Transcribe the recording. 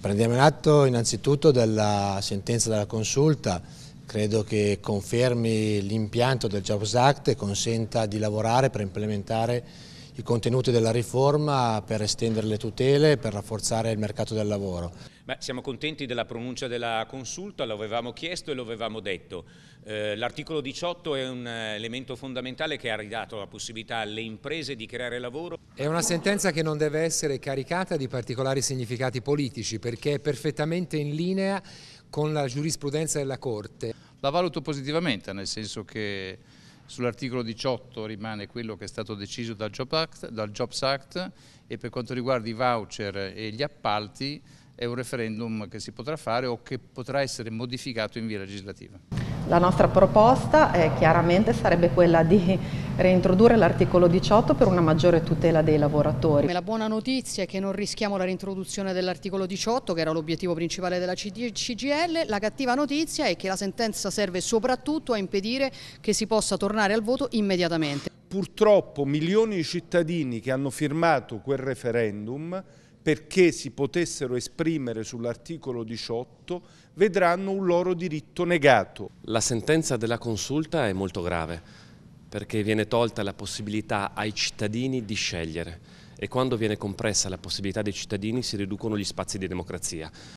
Prendiamo atto innanzitutto della sentenza della consulta, credo che confermi l'impianto del Jobs Act e consenta di lavorare per implementare i contenuti della riforma per estendere le tutele e per rafforzare il mercato del lavoro. Beh, siamo contenti della pronuncia della consulta, lo avevamo chiesto e lo avevamo detto. Eh, L'articolo 18 è un eh, elemento fondamentale che ha ridato la possibilità alle imprese di creare lavoro. È una sentenza che non deve essere caricata di particolari significati politici perché è perfettamente in linea con la giurisprudenza della Corte. La valuto positivamente, nel senso che Sull'articolo 18 rimane quello che è stato deciso dal, Job Act, dal Jobs Act e per quanto riguarda i voucher e gli appalti è un referendum che si potrà fare o che potrà essere modificato in via legislativa. La nostra proposta è, chiaramente sarebbe quella di reintrodurre l'articolo 18 per una maggiore tutela dei lavoratori. La buona notizia è che non rischiamo la reintroduzione dell'articolo 18 che era l'obiettivo principale della CGL, la cattiva notizia è che la sentenza serve soprattutto a impedire che si possa tornare al voto immediatamente. Purtroppo milioni di cittadini che hanno firmato quel referendum perché si potessero esprimere sull'articolo 18 vedranno un loro diritto negato. La sentenza della consulta è molto grave perché viene tolta la possibilità ai cittadini di scegliere e quando viene compressa la possibilità dei cittadini si riducono gli spazi di democrazia.